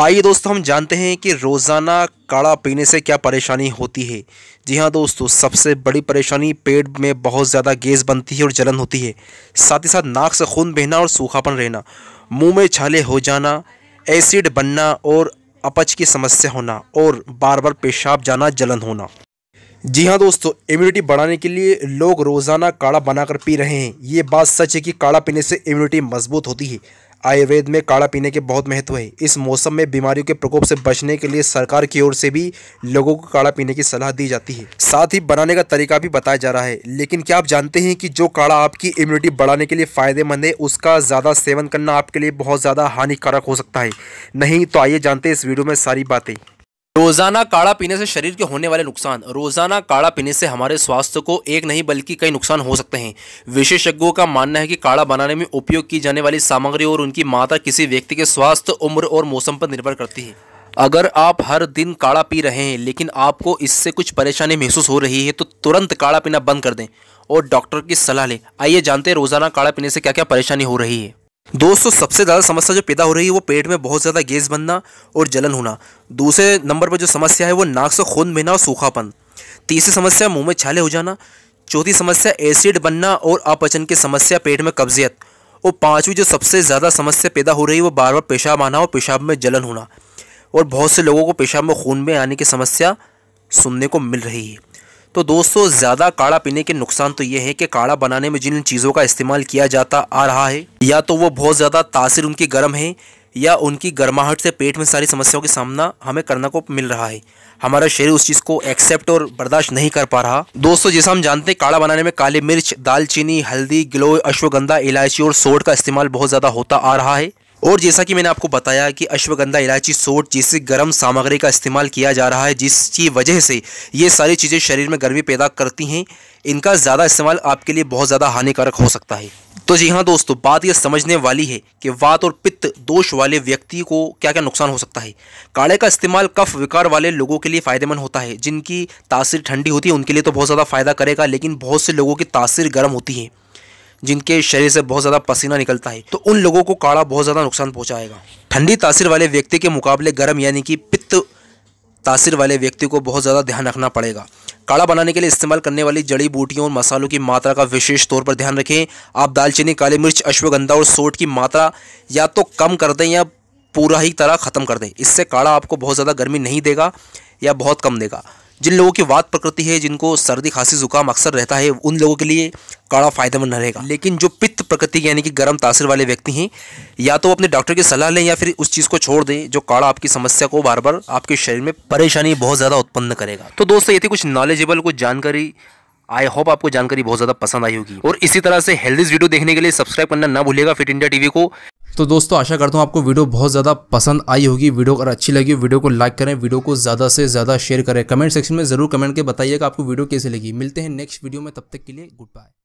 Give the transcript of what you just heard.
आइए दोस्तों हम जानते हैं कि रोज़ाना काढ़ा पीने से क्या परेशानी होती है जी हाँ दोस्तों सबसे बड़ी परेशानी पेट में बहुत ज़्यादा गैस बनती है और जलन होती है साथ ही साथ नाक से खून बहना और सूखापन रहना मुंह में छाले हो जाना एसिड बनना और अपच की समस्या होना और बार बार पेशाब जाना जलन होना जी हाँ दोस्तों इम्यूनिटी बढ़ाने के लिए लोग रोज़ाना काढ़ा बनाकर पी रहे हैं ये बात सच है कि काढ़ा पीने से इम्यूनिटी मजबूत होती है आयुर्वेद में काढ़ा पीने के बहुत महत्व है इस मौसम में बीमारियों के प्रकोप से बचने के लिए सरकार की ओर से भी लोगों को काढ़ा पीने की सलाह दी जाती है साथ ही बनाने का तरीका भी बताया जा रहा है लेकिन क्या आप जानते हैं कि जो काढ़ा आपकी इम्यूनिटी बढ़ाने के लिए फायदेमंद है उसका ज़्यादा सेवन करना आपके लिए बहुत ज़्यादा हानिकारक हो सकता है नहीं तो आइए जानते हैं इस वीडियो में सारी बातें रोजाना काढ़ा पीने से शरीर के होने वाले नुकसान रोजाना काढ़ा पीने से हमारे स्वास्थ्य को एक नहीं बल्कि कई नुकसान हो सकते हैं विशेषज्ञों का मानना है कि काढ़ा बनाने में उपयोग की जाने वाली सामग्री और उनकी मात्रा किसी व्यक्ति के स्वास्थ्य उम्र और मौसम पर निर्भर करती है अगर आप हर दिन काढ़ा पी रहे हैं लेकिन आपको इससे कुछ परेशानी महसूस हो रही है तो तुरंत काढ़ा पीना बंद कर दें और डॉक्टर की सलाह लें आइए जानते हैं रोजाना काढ़ा पीने से क्या क्या परेशानी हो रही है दोस्तों सबसे ज़्यादा समस्या जो पैदा हो रही है वो पेट में बहुत ज़्यादा गैस बनना और जलन होना दूसरे नंबर पर जो समस्या है वो नाक से खून बहना और सूखापन तीसरी समस्या मुंह में छाले हो जाना चौथी समस्या एसिड बनना और अपचन की समस्या पेट में कब्जियत और पांचवी जो सबसे ज़्यादा समस्या पैदा हो रही है वो बार बार पेशाब आना और पेशाब में जलन होना और बहुत से लोगों को पेशाब में खून में आने की समस्या सुनने को मिल रही है तो दोस्तों ज़्यादा काढ़ा पीने के नुकसान तो ये है कि काढ़ा बनाने में जिन चीज़ों का इस्तेमाल किया जाता आ रहा है या तो वो बहुत ज़्यादा तासीर उनकी गर्म है या उनकी गर्माहट से पेट में सारी समस्याओं का सामना हमें करने को मिल रहा है हमारा शरीर उस चीज़ को एक्सेप्ट और बर्दाश्त नहीं कर पा रहा दोस्तों जैसा हम जानते हैं काढ़ा बनाने में काली मिर्च दालचीनी हल्दी गिलोय अश्वगंधा इलायची और सोड का इस्तेमाल बहुत ज़्यादा होता आ रहा है और जैसा कि मैंने आपको बताया कि अश्वगंधा इलायची सोट जैसी गर्म सामग्री का इस्तेमाल किया जा रहा है जिसकी वजह से ये सारी चीज़ें शरीर में गर्मी पैदा करती हैं इनका ज़्यादा इस्तेमाल आपके लिए बहुत ज़्यादा हानिकारक हो सकता है तो जी हाँ दोस्तों बात यह समझने वाली है कि वात और पित्त दोष वाले व्यक्ति को क्या क्या नुकसान हो सकता है काढ़े का इस्तेमाल कफ विकार वाले लोगों के लिए फ़ायदेमंद होता है जिनकी तासीर ठंडी होती है उनके लिए तो बहुत ज़्यादा फ़ायदा करेगा लेकिन बहुत से लोगों की तासीर गर्म होती है जिनके शरीर से बहुत ज़्यादा पसीना निकलता है तो उन लोगों को काढ़ा बहुत ज़्यादा नुकसान पहुँचाएगा ठंडी तासीर वाले व्यक्ति के मुकाबले गर्म यानी कि पित्त तासीर वाले व्यक्ति को बहुत ज़्यादा ध्यान रखना पड़ेगा काढ़ा बनाने के लिए इस्तेमाल करने वाली जड़ी बूटियों और मसालों की मात्रा का विशेष तौर पर ध्यान रखें आप दालचीनी काली मिर्च अश्वगंधा और सोट की मात्रा या तो कम कर दें या पूरा ही तरह ख़त्म कर दें इससे काढ़ा आपको बहुत ज़्यादा गर्मी नहीं देगा या बहुत कम देगा जिन लोगों की वात प्रकृति है जिनको सर्दी खांसी जुकाम अक्सर रहता है उन लोगों के लिए काढ़ा फायदेमंद रहेगा लेकिन जो पित्त प्रकृति यानी कि गर्म तासीर वाले व्यक्ति हैं या तो अपने डॉक्टर की सलाह लें या फिर उस चीज़ को छोड़ दें जो काढ़ा आपकी समस्या को बार बार आपके शरीर में परेशानी बहुत ज़्यादा उत्पन्न करेगा तो दोस्तों ये थी कुछ नॉलेजेबल कुछ जानकारी आई होप आपको जानकारी बहुत ज़्यादा पसंद आई होगी और इसी तरह से हेल्दी वीडियो देखने के लिए सब्सक्राइब करना ना भूलिएगा फिट इंडिया टीवी को तो दोस्तों आशा करता हूँ आपको वीडियो बहुत ज़्यादा पसंद आई होगी वीडियो अगर अच्छी लगी वीडियो को लाइक करें वीडियो को ज़्यादा से ज़्यादा शेयर करें कमेंट सेक्शन में ज़रूर कमेंट के बताइएगा आपको वीडियो कैसे लगी मिलते हैं नेक्स्ट वीडियो में तब तक के लिए गुड बाय